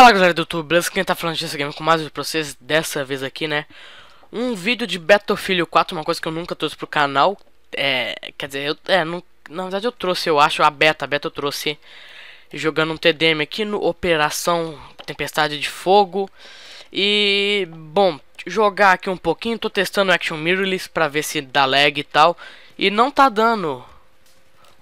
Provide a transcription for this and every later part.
Fala galera do YouTube, beleza? Quem tá falando desse game com mais um pra vocês, dessa vez aqui, né? Um vídeo de Battlefield 4, uma coisa que eu nunca trouxe pro canal. É, quer dizer, eu, é, não, na verdade eu trouxe, eu acho, a beta, a beta eu trouxe jogando um TDM aqui no Operação Tempestade de Fogo. E, bom, jogar aqui um pouquinho, tô testando o Action Mirrorless pra ver se dá lag e tal. E não tá dando,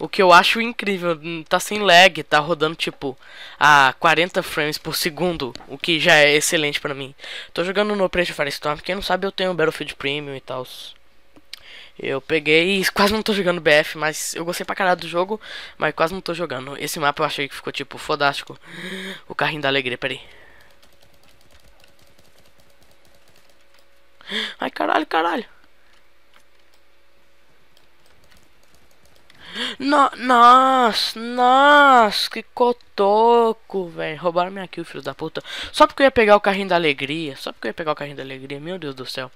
o que eu acho incrível, hum, tá sem lag, tá rodando tipo a 40 frames por segundo, o que já é excelente para mim. Tô jogando no Operation Firestorm, quem não sabe eu tenho Battlefield Premium e tal. Eu peguei e quase não tô jogando BF, mas eu gostei pra caralho do jogo, mas quase não tô jogando. Esse mapa eu achei que ficou tipo fodástico. O carrinho da alegria, peraí. Ai caralho, caralho. No, nossa, nossa, que cotoco, velho. Roubaram minha kill, filho da puta. Só porque eu ia pegar o carrinho da alegria. Só porque eu ia pegar o carrinho da alegria, meu Deus do céu.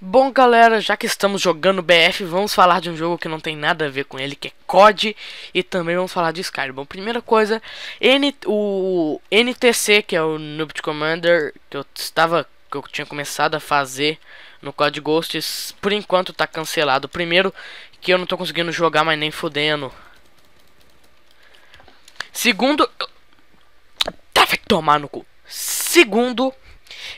Bom, galera, já que estamos jogando BF, vamos falar de um jogo que não tem nada a ver com ele, que é COD, e também vamos falar de Skyrim. bom primeira coisa, N, o NTC, que é o Noob Commander, que eu estava que eu tinha começado a fazer no Code Ghosts, por enquanto tá cancelado. Primeiro, que eu não tô conseguindo jogar, mas nem fudendo. Segundo... Tá, vai tomar no cu. Segundo,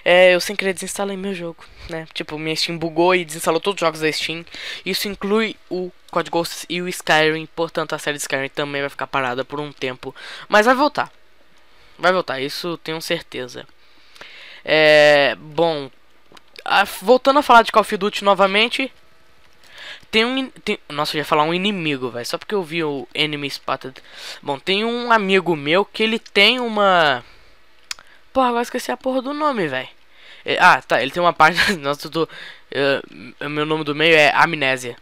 é, eu sem querer desinstalei meu jogo, né? Tipo, minha Steam bugou e desinstalou todos os jogos da Steam. Isso inclui o Code Ghosts e o Skyrim, portanto a série de Skyrim também vai ficar parada por um tempo. Mas vai voltar. Vai voltar, isso tenho certeza. É, bom, a, voltando a falar de Call of Duty novamente, tem um. Tem, nossa, eu ia falar um inimigo, velho. Só porque eu vi o Enemy Spotted. Bom, tem um amigo meu que ele tem uma. Porra, agora esqueci a porra do nome, velho. É, ah, tá, ele tem uma página. Nossa, Uh, meu nome do meio é Amnésia.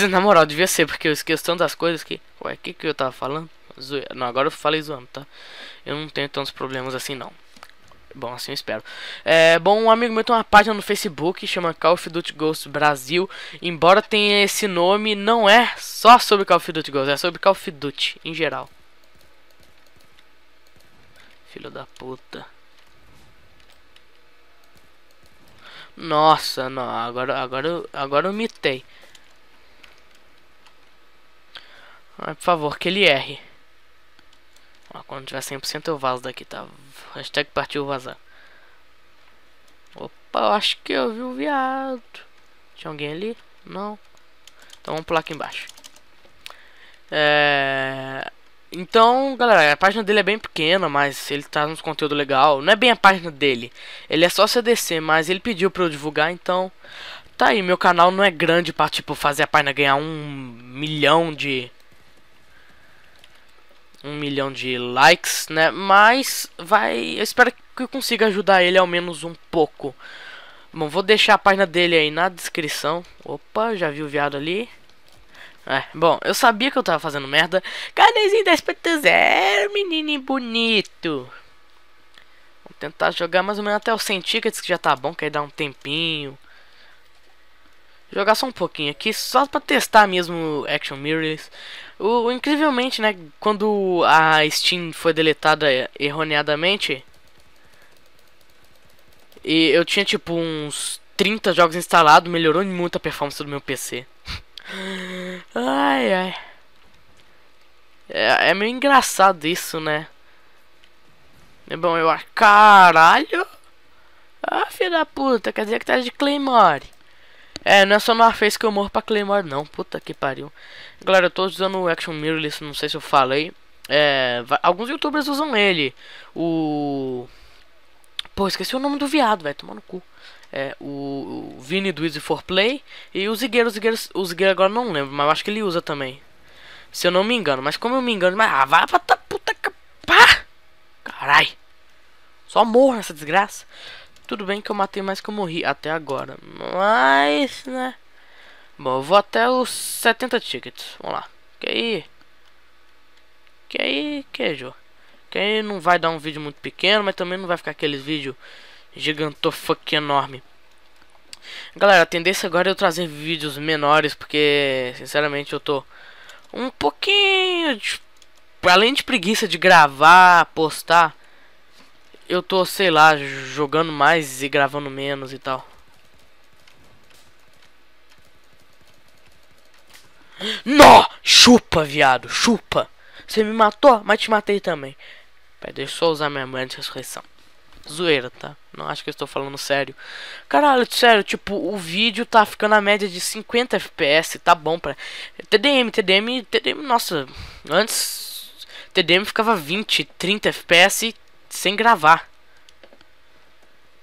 Na moral, devia ser, porque eu esqueço tantas coisas que. Ué, o que, que eu tava falando? Não, agora eu falei zoando, tá? Eu não tenho tantos problemas assim, não. Bom, assim eu espero. É, bom, um amigo meu tem uma página no Facebook, chama Call of Duty Ghost Brasil. Embora tenha esse nome, não é só sobre Call of Duty Ghost é sobre Call of Duty em geral. Filho da puta. Nossa, não, agora, agora, agora eu mitei. Ah, por favor, que ele erre. Ó, ah, quando tiver 100% eu vazo daqui, tá? Hashtag partiu vazar. Opa, eu acho que eu vi um viado. Tinha alguém ali? Não. Então vamos pular aqui embaixo. É... Então, galera, a página dele é bem pequena, mas ele traz tá uns conteúdo legal. Não é bem a página dele. Ele é só CDC, mas ele pediu pra eu divulgar, então... Tá aí, meu canal não é grande pra, tipo, fazer a página ganhar um milhão de um milhão de likes, né? Mas vai, eu espero que eu consiga ajudar ele ao menos um pouco. Bom, vou deixar a página dele aí na descrição. Opa, já vi o viado ali. É, bom, eu sabia que eu tava fazendo merda. Carnezinho 10.0, menininho bonito. Vou tentar jogar mais ou menos até o 100 tickets, que já tá bom, que aí dá um tempinho. Jogar só um pouquinho aqui, só pra testar mesmo Action Mirrors. O, o, incrivelmente, né, quando a Steam foi deletada erroneadamente, e eu tinha tipo uns 30 jogos instalados, melhorou muito a performance do meu PC. ai ai. É, é meio engraçado isso, né? É bom, eu acho. Caralho! Ah, filho da puta, quer dizer que tá de Claymore. É, não é só no Warface que eu morro pra Claymore, não. Puta que pariu. Galera, eu tô usando o Action Mirrorless, não sei se eu falei. É, alguns youtubers usam ele. O. Pô, esqueci o nome do viado, velho. Tomar no cu. É, o, o Vini do Easy for Play e o Zigueiro. O Zigueiro, o Zigueiro agora não lembro, mas acho que ele usa também. Se eu não me engano, mas como eu me engano, mas ah, vai pra puta que. Carai! Só morra essa desgraça. Tudo bem que eu matei mais que eu morri até agora. Mas, né? Bom, eu vou até os 70 tickets. Vamos lá. Que aí... Que aí, queijo. Que aí não vai dar um vídeo muito pequeno, mas também não vai ficar aqueles vídeos gigantofuck enorme. Galera, a tendência agora é eu trazer vídeos menores, porque, sinceramente, eu tô um pouquinho de... Além de preguiça de gravar, postar eu tô, sei lá, jogando mais e gravando menos e tal. Nó! Chupa, viado, chupa! Você me matou, mas te matei também. Pera, deixa eu só usar minha mãe de ressurreição. Zoeira, tá? Não acho que eu estou falando sério. Caralho, sério, tipo, o vídeo tá ficando a média de 50 FPS, tá bom pra... TDM, TDM, TDM, nossa, antes... TDM ficava 20, 30 FPS sem gravar.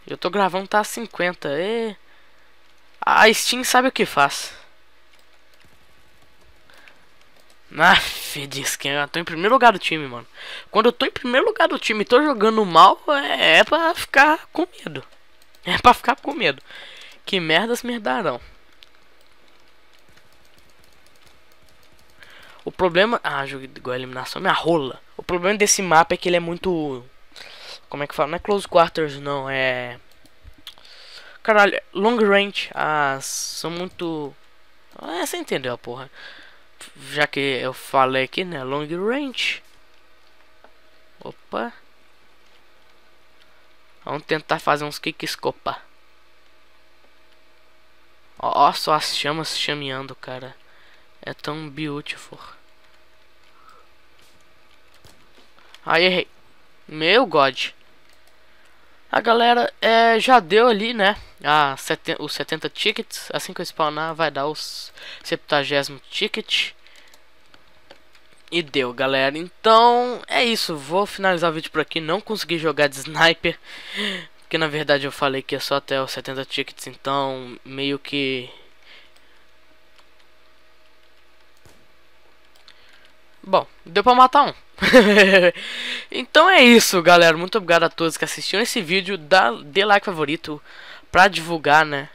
Eu tô gravando, tá 50. E... A Steam sabe o que faz. Aff, diz que eu tô em primeiro lugar do time, mano. Quando eu tô em primeiro lugar do time e tô jogando mal, é, é pra ficar com medo. É pra ficar com medo. Que merdas darão. O problema... Ah, jogo igual a eliminação. Minha rola. O problema desse mapa é que ele é muito... Como é que fala? Não é close quarters, não. É. Caralho, long range. Ah, são muito. É, você entendeu, porra. Já que eu falei aqui, né? Long range. Opa. Vamos tentar fazer uns kicks copa. Ó, ó, só as chamas chameando, cara. É tão beautiful. Ai, errei. Meu God. A galera é, já deu ali, né? A sete os 70 tickets. Assim que eu spawnar, vai dar os 70 ticket. E deu, galera. Então, é isso. Vou finalizar o vídeo por aqui. Não consegui jogar de sniper. Porque, na verdade, eu falei que é só até os 70 tickets. Então, meio que Bom, deu pra matar um. então é isso, galera. Muito obrigado a todos que assistiram esse vídeo. Dá, dê like favorito pra divulgar, né?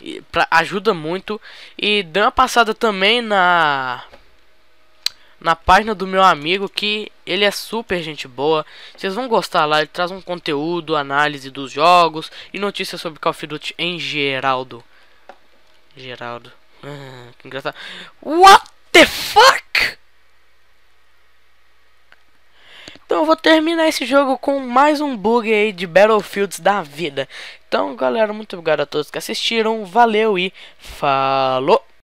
E pra, ajuda muito. E dê uma passada também na... Na página do meu amigo, que ele é super gente boa. Vocês vão gostar lá. Ele traz um conteúdo, análise dos jogos e notícias sobre Call of Duty em Geraldo. Geraldo. que engraçado. What the fuck? eu vou terminar esse jogo com mais um bug aí de Battlefields da vida. Então, galera, muito obrigado a todos que assistiram. Valeu e falou!